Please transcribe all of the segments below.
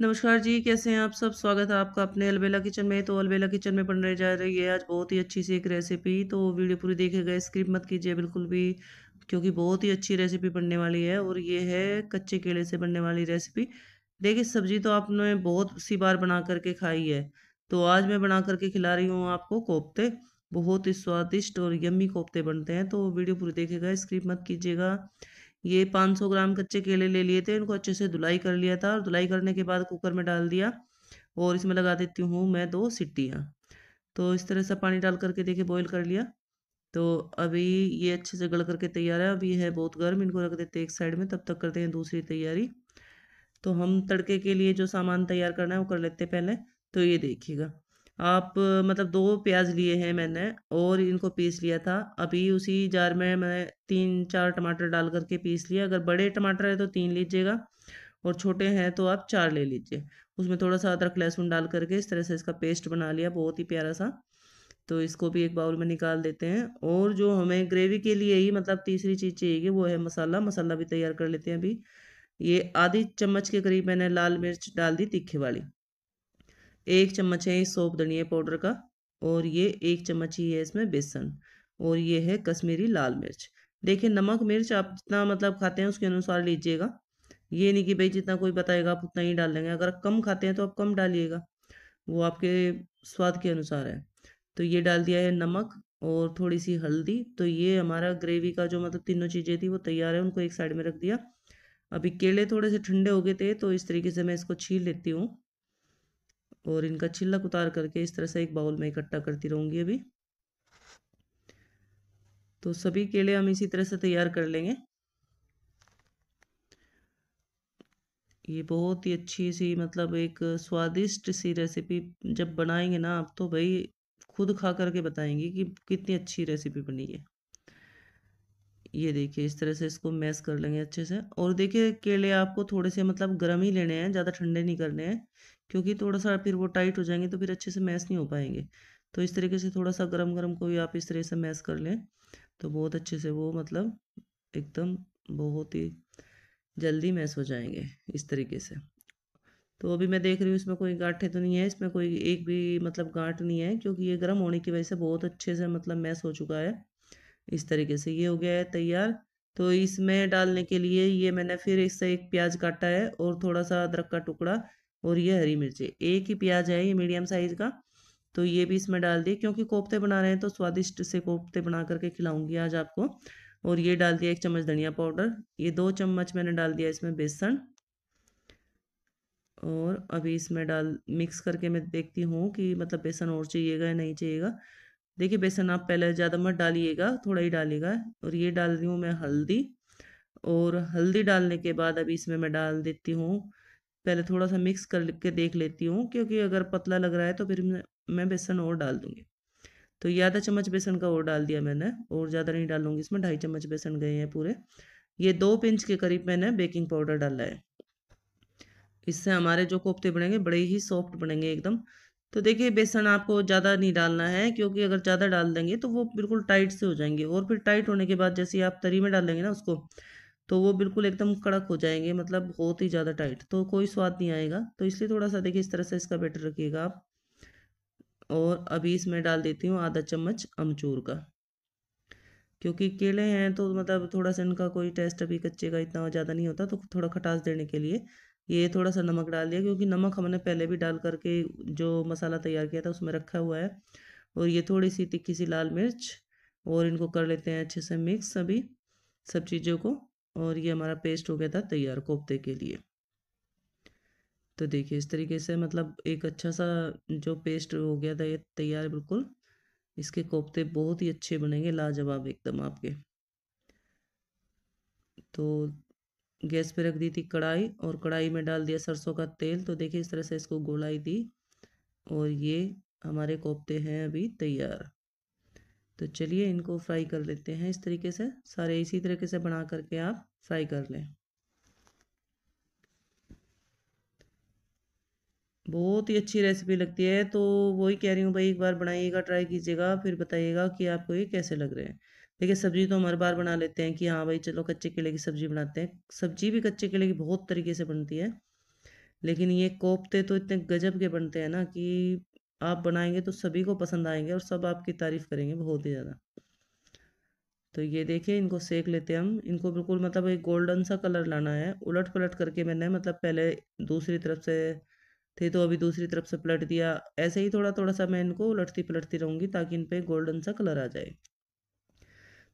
नमस्कार जी कैसे हैं आप सब स्वागत है आपका अपने अलबेला किचन में तो अलबेला किचन में बनने जा रही है आज बहुत ही अच्छी सी एक रेसिपी तो वीडियो पूरी देखेगा स्क्रिप मत कीजिए बिल्कुल भी क्योंकि बहुत ही अच्छी रेसिपी बनने वाली है और ये है कच्चे केले से बनने वाली रेसिपी देखिए सब्जी तो आपने बहुत सी बार बना करके खाई है तो आज मैं बना करके खिला रही हूँ आपको कोफ्ते बहुत ही स्वादिष्ट और यम्मी कोफ्ते बनते हैं तो वीडियो पूरी देखेगा स्क्रिप मत कीजिएगा ये 500 ग्राम कच्चे केले ले लिए थे इनको अच्छे से धुलाई कर लिया था और धुलाई करने के बाद कुकर में डाल दिया और इसमें लगा देती हूँ मैं दो सिट्टियाँ तो इस तरह से पानी डाल करके देखिए बॉईल कर लिया तो अभी ये अच्छे से गल करके तैयार है अभी है बहुत गर्म इनको रख देते एक साइड में तब तक करते हैं दूसरी तैयारी तो हम तड़के के लिए जो सामान तैयार करना है वो कर लेते पहले तो ये देखिएगा आप मतलब दो प्याज लिए हैं मैंने और इनको पीस लिया था अभी उसी जार में मैं तीन चार टमाटर डाल करके पीस लिया अगर बड़े टमाटर है तो तीन लीजिएगा और छोटे हैं तो आप चार ले लीजिए उसमें थोड़ा सा अदरक लहसुन डाल करके इस तरह से इसका पेस्ट बना लिया बहुत ही प्यारा सा तो इसको भी एक बाउल में निकाल देते हैं और जो हमें ग्रेवी के लिए ही मतलब तीसरी चीज़ चाहिए वो है मसाला मसाला भी तैयार कर लेते हैं अभी ये आधी चम्मच के करीब मैंने लाल मिर्च डाल दी तीखे वाली एक चम्मच है सोप धनिया पाउडर का और ये एक चम्मच ही है इसमें बेसन और ये है कश्मीरी लाल मिर्च देखिए नमक मिर्च आप जितना मतलब खाते हैं उसके अनुसार लीजिएगा ये नहीं कि भाई जितना कोई बताएगा आप उतना ही डाल लेंगे अगर कम खाते हैं तो आप कम डालिएगा वो आपके स्वाद के अनुसार है तो ये डाल दिया है नमक और थोड़ी सी हल्दी तो ये हमारा ग्रेवी का जो मतलब तीनों चीज़ें थी वो तैयार है उनको एक साइड में रख दिया अभी केले थोड़े से ठंडे हो गए थे तो इस तरीके से मैं इसको छील लेती हूँ और इनका छिलक उतार करके इस तरह से एक बाउल में इकट्ठा करती रहूँगी अभी तो सभी केले हम इसी तरह से तैयार कर लेंगे ये बहुत ही अच्छी सी मतलब एक स्वादिष्ट सी रेसिपी जब बनाएंगे ना आप तो भाई खुद खा करके बताएंगे कि कितनी अच्छी रेसिपी बनी है ये देखिए इस तरह से इसको मैस कर लेंगे अच्छे से और देखिए केले आपको थोड़े से मतलब गर्म ही लेने हैं ज़्यादा ठंडे नहीं करने हैं क्योंकि थोड़ा सा फिर वो टाइट हो जाएंगे तो फिर अच्छे से मैस नहीं हो पाएंगे तो इस तरीके से थोड़ा सा गर्म गर्म को भी आप इस तरह से मैस कर लें तो बहुत अच्छे से वो मतलब एकदम बहुत ही जल्दी मैस हो जाएंगे इस तरीके से तो अभी मैं देख रही हूँ इसमें कोई गांठे तो नहीं है इसमें कोई एक भी मतलब गांठ नहीं है क्योंकि ये गर्म होने की वजह से बहुत अच्छे से मतलब मैस हो चुका है इस तरीके से ये हो गया है तैयार तो इसमें डालने के लिए ये मैंने फिर इससे एक प्याज काटा है और थोड़ा सा अदरक का टुकड़ा और ये हरी मिर्ची एक ही प्याज है ये मीडियम साइज़ का तो ये भी इसमें डाल दिए क्योंकि कोफ्ते बना रहे हैं तो स्वादिष्ट से कोफ्ते बना करके खिलाऊंगी आज आपको और ये डाल दिया एक चम्मच धनिया पाउडर ये दो चम्मच मैंने डाल दिया इसमें बेसन और अभी इसमें डाल मिक्स करके मैं देखती हूँ कि मतलब बेसन और चाहिएगा या नहीं चाहिएगा देखिए बेसन आप पहले ज़्यादा मत डालिएगा थोड़ा ही डालिएगा और ये डाल रही हूँ मैं हल्दी और हल्दी डालने के बाद अभी इसमें मैं डाल देती हूँ पहले थोड़ा सा मिक्स करके देख लेती हूँ क्योंकि अगर पतला लग रहा है तो फिर मैं बेसन और डाल दूँगी तो आधा चम्मच बेसन का और डाल दिया मैंने और ज़्यादा नहीं डालूंगी इसमें ढाई चम्मच बेसन गए हैं पूरे ये दो पिंच के करीब मैंने बेकिंग पाउडर डाला है इससे हमारे जो कोफ्ते बनेंगे बड़े ही सॉफ्ट बनेंगे एकदम तो देखिए बेसन आपको ज़्यादा नहीं डालना है क्योंकि अगर ज़्यादा डाल देंगे तो वो बिल्कुल टाइट से हो जाएंगे और फिर टाइट होने के बाद जैसे आप तरी में डालेंगे ना उसको तो वो बिल्कुल एकदम कड़क हो जाएंगे मतलब बहुत ही ज़्यादा टाइट तो कोई स्वाद नहीं आएगा तो इसलिए थोड़ा सा देखिए इस तरह से इसका बेटर रखिएगा आप और अभी इसमें डाल देती हूँ आधा चम्मच अमचूर का क्योंकि केले हैं तो मतलब थोड़ा सा इनका कोई टेस्ट अभी कच्चे का इतना ज़्यादा नहीं होता तो थोड़ा खटास देने के लिए ये थोड़ा सा नमक डाल दिया क्योंकि नमक हमने पहले भी डाल करके जो मसाला तैयार किया था उसमें रखा हुआ है और ये थोड़ी सी तिक्की सी लाल मिर्च और इनको कर लेते हैं अच्छे से मिक्स सभी सब चीज़ों को और ये हमारा पेस्ट हो गया था तैयार कोफ्ते के लिए तो देखिए इस तरीके से मतलब एक अच्छा सा जो पेस्ट हो गया था ये तैयार बिल्कुल इसके कोफ्ते बहुत ही अच्छे बनेंगे लाजवाब एकदम आपके तो गैस पे रख दी थी कढ़ाई और कढ़ाई में डाल दिया सरसों का तेल तो देखिए इस तरह से इसको गोलाई दी और ये हमारे कोफ्ते हैं अभी तैयार तो चलिए इनको फ्राई कर लेते हैं इस तरीके से सारे इसी तरीके से बना करके आप फ्राई कर लें बहुत ही अच्छी रेसिपी लगती है तो वही कह रही हूँ भाई एक बार बनाइएगा ट्राई कीजिएगा फिर बताइएगा कि आपको ये कैसे लग रहे हैं देखिए सब्जी तो हम हर बार बना लेते हैं कि हाँ भाई चलो कच्चे केले की सब्जी बनाते हैं सब्जी भी कच्चे केले की बहुत तरीके से बनती है लेकिन ये कोफ्ते तो इतने गजब के बनते हैं ना कि आप बनाएंगे तो सभी को पसंद आएंगे और सब आपकी तारीफ़ करेंगे बहुत ही ज़्यादा तो ये देखिए इनको सेक लेते हैं हम इनको बिल्कुल मतलब एक गोल्डन सा कलर लाना है उलट पलट करके मैंने मतलब पहले दूसरी तरफ से थे तो अभी दूसरी तरफ से पलट दिया ऐसे ही थोड़ा थोड़ा सा मैं इनको उलटती पलटती रहूँगी ताकि इन पर गोल्डन सा कलर आ जाए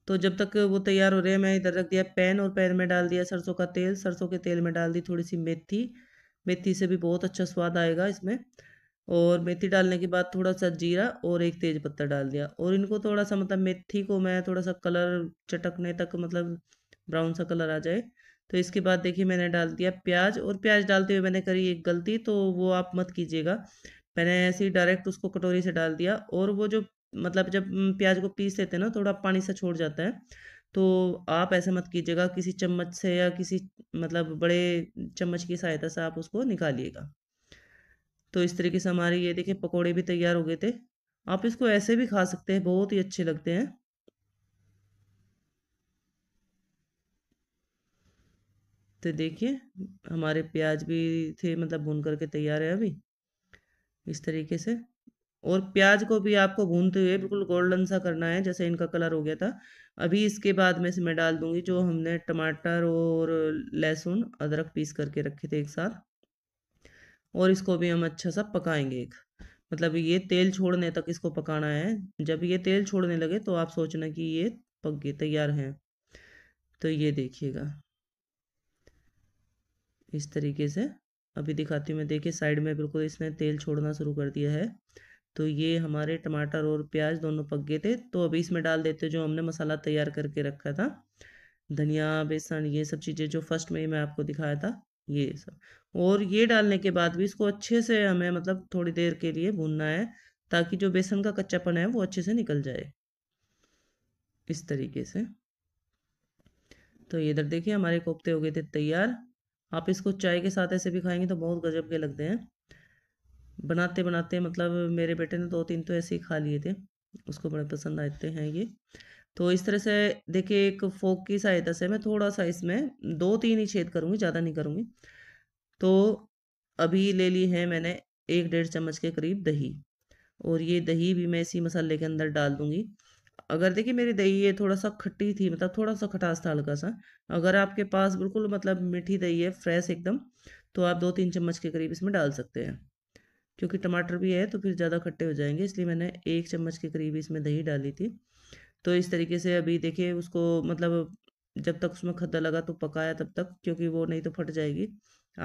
तो जब तक वो तैयार हो रहे हैं मैं इधर रख दिया पैन और पैन में डाल दिया सरसों का तेल सरसों के तेल में डाल दी थोड़ी सी मेथी मेथी से भी बहुत अच्छा स्वाद आएगा इसमें और मेथी डालने के बाद थोड़ा सा जीरा और एक तेज़ पत्ता डाल दिया और इनको थोड़ा सा मतलब मेथी को मैं थोड़ा सा कलर चटकने तक मतलब ब्राउन सा कलर आ जाए तो इसके बाद देखिए मैंने डाल दिया प्याज और प्याज डालते हुए मैंने करी एक गलती तो वो आप मत कीजिएगा मैंने ऐसे ही डायरेक्ट उसको कटोरी से डाल दिया और वो जो मतलब जब प्याज को पीस लेते हैं ना थोड़ा पानी सा छोड़ जाता है तो आप ऐसा मत कीजिएगा किसी चम्मच से या किसी मतलब बड़े चम्मच की सहायता से आप उसको निकालिएगा तो इस तरीके से हमारे ये देखिए पकोड़े भी तैयार हो गए थे आप इसको ऐसे भी खा सकते हैं बहुत ही अच्छे लगते हैं तो देखिए हमारे प्याज भी थे मतलब भून करके तैयार है अभी इस तरीके से और प्याज को भी आपको भूनते हुए बिल्कुल गोल्डन सा करना है जैसे इनका कलर हो गया था अभी इसके बाद में इसमें डाल दूंगी जो हमने टमाटर और लहसुन अदरक पीस करके रखे थे एक साथ और इसको भी हम अच्छा सा पकाएंगे एक मतलब ये तेल छोड़ने तक इसको पकाना है जब ये तेल छोड़ने लगे तो आप सोचना कि ये पक गए तैयार हैं तो ये देखिएगा इस तरीके से अभी दिखाती हूँ मैं देखिए साइड में बिल्कुल इसने तेल छोड़ना शुरू कर दिया है तो ये हमारे टमाटर और प्याज दोनों पक गए थे तो अभी इसमें डाल देते जो हमने मसाला तैयार करके रखा था धनिया बेसन ये सब चीज़ें जो फर्स्ट में ही मैं आपको दिखाया था ये सब और ये डालने के बाद भी इसको अच्छे से हमें मतलब थोड़ी देर के लिए भूनना है ताकि जो बेसन का कच्चापन है वो अच्छे से निकल जाए इस तरीके से तो ये इधर देखिए हमारे कोफ्ते हो गए थे तैयार आप इसको चाय के साथ ऐसे भी खाएंगे तो बहुत गजब के लगते हैं बनाते बनाते मतलब मेरे बेटे ने दो तीन तो ऐसे ही खा लिए थे उसको बड़े पसंद आते हैं ये तो इस तरह से देखिए एक फोक की सहायता से मैं थोड़ा सा इसमें दो तीन ही छेद करूँगी ज़्यादा नहीं करूँगी तो अभी ले ली है मैंने एक डेढ़ चम्मच के करीब दही और ये दही भी मैं इसी मसाले के अंदर डाल दूँगी अगर देखिए मेरी दही ये थोड़ा सा खट्टी थी मतलब थोड़ा सा खटास था हल्का सा अगर आपके पास बिल्कुल मतलब मीठी दही है फ्रेश एकदम तो आप दो तीन चम्मच के करीब इसमें डाल सकते हैं क्योंकि टमाटर भी है तो फिर ज़्यादा खट्टे हो जाएंगे इसलिए मैंने एक चम्मच के करीब इसमें दही डाली थी तो इस तरीके से अभी देखिए उसको मतलब जब तक उसमें खद्दा लगा तो पकाया तब तक क्योंकि वो नहीं तो फट जाएगी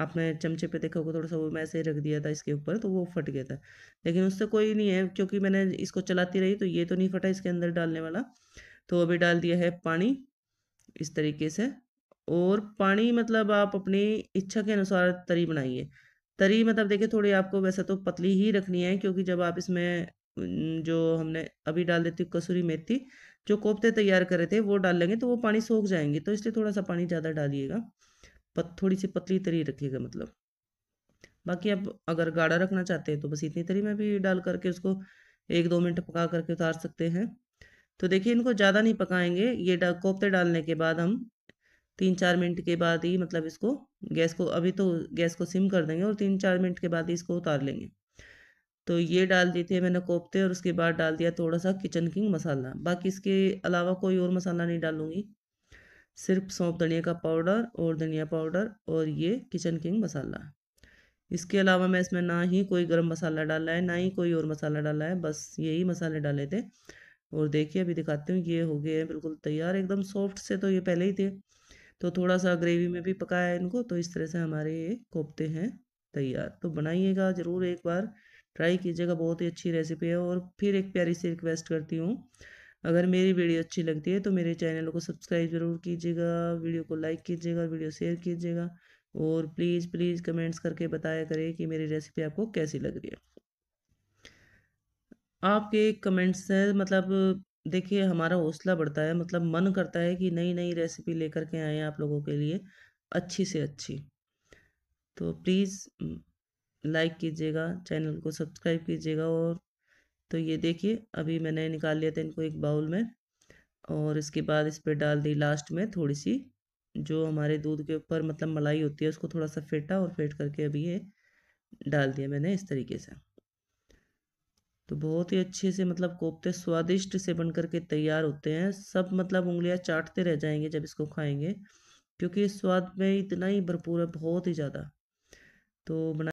आपने चमचे पे देखा होगा थोड़ा सा वो मैं ऐसे रख दिया था इसके ऊपर तो वो फट गया था लेकिन उससे कोई नहीं है क्योंकि मैंने इसको चलाती रही तो ये तो नहीं फटा इसके अंदर डालने वाला तो अभी डाल दिया है पानी इस तरीके से और पानी मतलब आप अपनी इच्छा के अनुसार तरी बनाइए तरी मतलब देखिए थोड़ी आपको वैसे तो पतली ही रखनी है क्योंकि जब आप इसमें जो हमने अभी डाल देती कसूरी मेथी जो कोफ्ते तैयार करे थे वो डाल लेंगे तो वो पानी सोख जाएंगे तो इसलिए थोड़ा सा पानी ज़्यादा डालिएगा पत थोड़ी सी पतली तरी रखिएगा मतलब बाकी आप अगर गाढ़ा रखना चाहते हैं तो बस इतनी तरी में भी डाल करके उसको एक दो मिनट पका करके उतार सकते हैं तो देखिए इनको ज़्यादा नहीं पकाएंगे ये डा कोफ्ते डालने के बाद हम तीन चार मिनट के बाद ही मतलब इसको गैस को अभी तो गैस को सिम कर देंगे और तीन चार मिनट के बाद ही इसको उतार लेंगे तो ये डाल दिए थे मैंने कोफ्ते और उसके बाद डाल दिया थोड़ा सा किचन किंग मसाला बाकी इसके अलावा कोई और मसाला नहीं डालूंगी सिर्फ सौंप धनिया का पाउडर और धनिया पाउडर और ये किचन किंग मसाला इसके अलावा मैं इसमें ना ही कोई गर्म मसाला डाला है ना ही कोई और मसाला डाला है बस यही मसाले डाले थे और देखिए अभी दिखाती हूँ ये हो गए हैं बिल्कुल तैयार एकदम सॉफ्ट से तो ये पहले ही थे तो थोड़ा सा ग्रेवी में भी पकाया है इनको तो इस तरह से हमारे ये कोफ्ते हैं तैयार तो बनाइएगा ज़रूर एक बार ट्राई कीजिएगा बहुत ही अच्छी रेसिपी है और फिर एक प्यारी सी रिक्वेस्ट करती हूँ अगर मेरी वीडियो अच्छी लगती है तो मेरे चैनल को सब्सक्राइब ज़रूर कीजिएगा वीडियो को लाइक कीजिएगा वीडियो शेयर कीजिएगा और प्लीज़ प्लीज़ कमेंट्स करके बताया करें कि मेरी रेसिपी आपको कैसी लग रही है आपके कमेंट्स से मतलब देखिए हमारा हौसला बढ़ता है मतलब मन करता है कि नई नई रेसिपी लेकर के आए आप लोगों के लिए अच्छी से अच्छी तो प्लीज़ लाइक कीजिएगा चैनल को सब्सक्राइब कीजिएगा और तो ये देखिए अभी मैंने निकाल लिया था इनको एक बाउल में और इसके बाद इस पर डाल दी लास्ट में थोड़ी सी जो हमारे दूध के ऊपर मतलब मलाई होती है उसको थोड़ा सा फेंटा और फेंट करके अभी ये डाल दिया मैंने इस तरीके से तो बहुत ही अच्छे से मतलब कोफ्ते स्वादिष्ट से बन करके तैयार होते हैं सब मतलब उंगलियां चाटते रह जाएंगे जब इसको खाएंगे क्योंकि इस स्वाद में इतना ही भरपूर है बहुत ही ज़्यादा तो बना